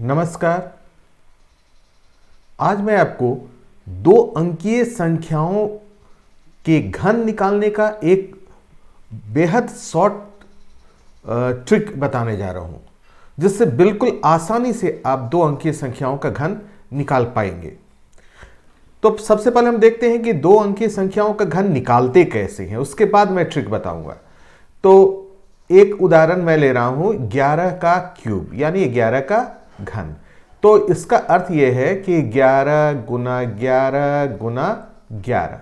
नमस्कार आज मैं आपको दो अंकीय संख्याओं के घन निकालने का एक बेहद शॉर्ट ट्रिक बताने जा रहा हूं जिससे बिल्कुल आसानी से आप दो अंकीय संख्याओं का घन निकाल पाएंगे तो सबसे पहले हम देखते हैं कि दो अंकीय संख्याओं का घन निकालते कैसे हैं उसके बाद मैं ट्रिक बताऊंगा तो एक उदाहरण मैं ले रहा हूं 11 का क्यूब यानी 11 का घन तो इसका अर्थ यह है कि 11 गुना 11 गुना 11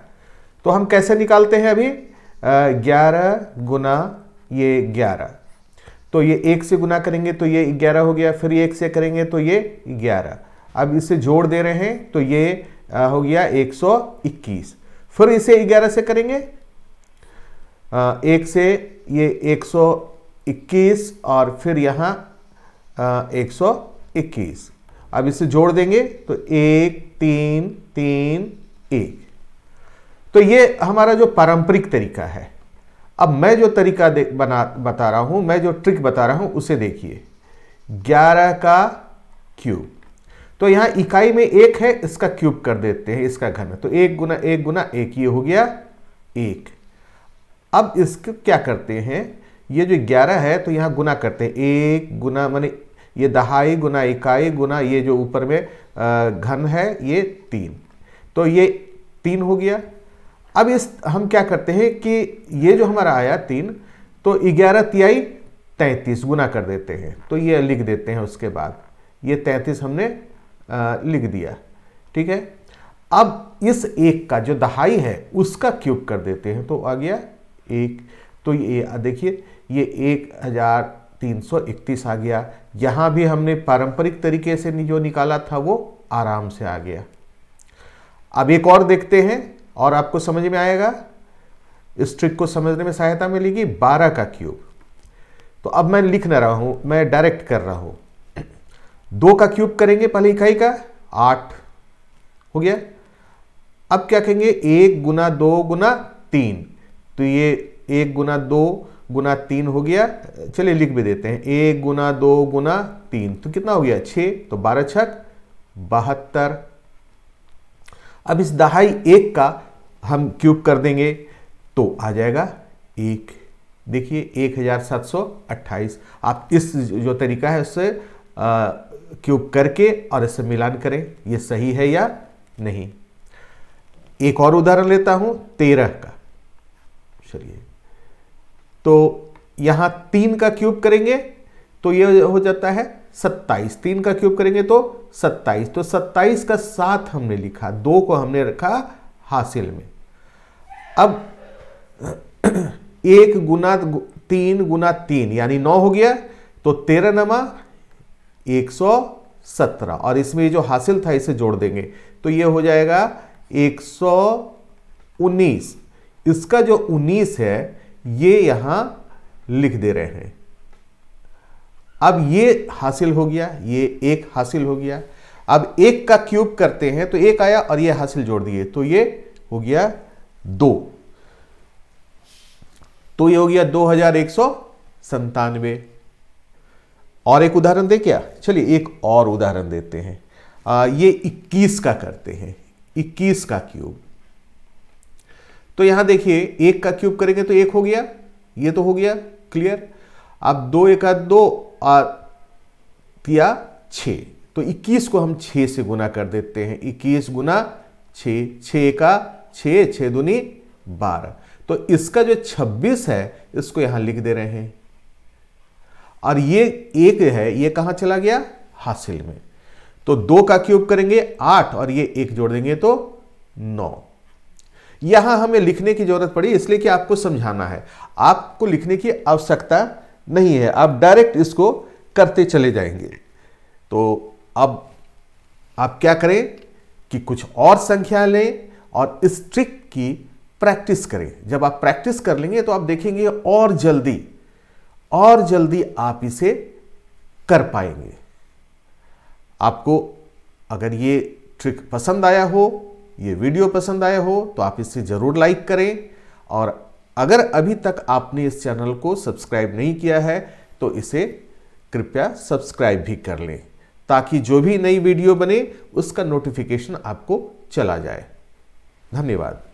तो हम कैसे निकालते हैं अभी ग्यारह गुना ये ग्यारह तो ये एक से गुना करेंगे तो ये ग्यारह हो गया फिर एक से करेंगे तो ये ग्यारह अब इसे जोड़ दे रहे हैं तो ये आ, हो गया एक सौ इक्कीस फिर इसे ग्यारह से करेंगे आ, एक से ये एक सौ इक्कीस और फिर यहाँ एक सौ इक्कीस अब इसे जोड़ देंगे तो एक तीन तीन एक तो ये हमारा जो पारंपरिक तरीका है अब मैं जो तरीका बना बता रहा हूँ मैं जो ट्रिक बता रहा हूँ उसे देखिए ग्यारह का क्यूब तो यहाँ इकाई में एक है इसका क्यूब कर देते हैं इसका घन तो एक गुना एक गुना एक ये हो गया एक अब इसको क्या करते हैं ये जो ग्यारह है तो यहाँ गुना करते हैं एक गुना मानी ये दहाई गुना इकाई गुना ये जो ऊपर में घन है ये तीन तो ये तीन हो गया अब इस हम क्या करते हैं कि ये जो हमारा आया तीन तो ग्यारह तिहाई तैंतीस गुना कर देते हैं तो ये लिख देते हैं उसके बाद ये तैंतीस हमने लिख दिया ठीक है अब इस एक का जो दहाई है उसका क्यूब कर देते हैं तो आ गया एक तो ये देखिए ये एक हज़ार 331 आ गया यहाँ भी हमने पारंपरिक तरीके से जो निकाला था वो आराम से आ गया अब एक और देखते हैं और आपको समझ में आएगा इस ट्रिक को समझने में सहायता मिलेगी 12 का क्यूब तो अब मैं लिख ना रहा हूँ मैं डायरेक्ट कर रहा हूँ दो का क्यूब करेंगे पहले इकाई का आठ हो गया अब क्या कहेंगे एक गुना दो गुना तीन तो ये एक गुना दो गुना तीन हो गया चलिए लिख भी देते हैं एक गुना दो गुना तीन तो कितना हो गया छ तो बारह छक बहत्तर अब इस दहाई एक का हम क्यूब कर देंगे तो आ जाएगा एक देखिए एक हजार सात सौ अट्ठाईस आप इस जो तरीका है उससे क्यूब करके और इससे मिलान करें ये सही है या नहीं एक और उदाहरण लेता हूं तेरह का चलिए तो यहां तीन का क्यूब करेंगे तो ये हो जाता है सत्ताईस तीन का क्यूब करेंगे तो सत्ताईस तो सत्ताईस का सात हमने लिखा दो को हमने रखा हासिल में अब एक गुना तीन गुना तीन यानी नौ हो गया तो तेरह नमा एक सौ सत्रह और इसमें जो हासिल था इसे जोड़ देंगे तो ये हो जाएगा एक सौ उन्नीस इसका जो उन्नीस है ये यहां लिख दे रहे हैं अब ये हासिल हो गया ये एक हासिल हो गया अब एक का क्यूब करते हैं तो एक आया और ये हासिल जोड़ दिए तो ये हो गया दो तो ये हो गया दो हजार एक सौ संतानवे और एक उदाहरण दे क्या चलिए एक और उदाहरण देते हैं आ, ये 21 का करते हैं 21 का क्यूब तो यहां देखिए एक का क्यूब करेंगे तो एक हो गया ये तो हो गया क्लियर अब दो एक दो और किया छ तो 21 को हम 6 से गुना कर देते हैं 21 गुना 6 छ का 6 छ दुनी 12 तो इसका जो 26 है इसको यहां लिख दे रहे हैं और ये एक है ये कहां चला गया हासिल में तो दो का क्यूब करेंगे आठ और ये एक जोड़ देंगे तो नौ यहां हमें लिखने की जरूरत पड़ी इसलिए कि आपको समझाना है आपको लिखने की आवश्यकता नहीं है आप डायरेक्ट इसको करते चले जाएंगे तो अब आप क्या करें कि कुछ और संख्या लें और इस ट्रिक की प्रैक्टिस करें जब आप प्रैक्टिस कर लेंगे तो आप देखेंगे और जल्दी और जल्दी आप इसे कर पाएंगे आपको अगर ये ट्रिक पसंद आया हो ये वीडियो पसंद आया हो तो आप इसे ज़रूर लाइक करें और अगर अभी तक आपने इस चैनल को सब्सक्राइब नहीं किया है तो इसे कृपया सब्सक्राइब भी कर लें ताकि जो भी नई वीडियो बने उसका नोटिफिकेशन आपको चला जाए धन्यवाद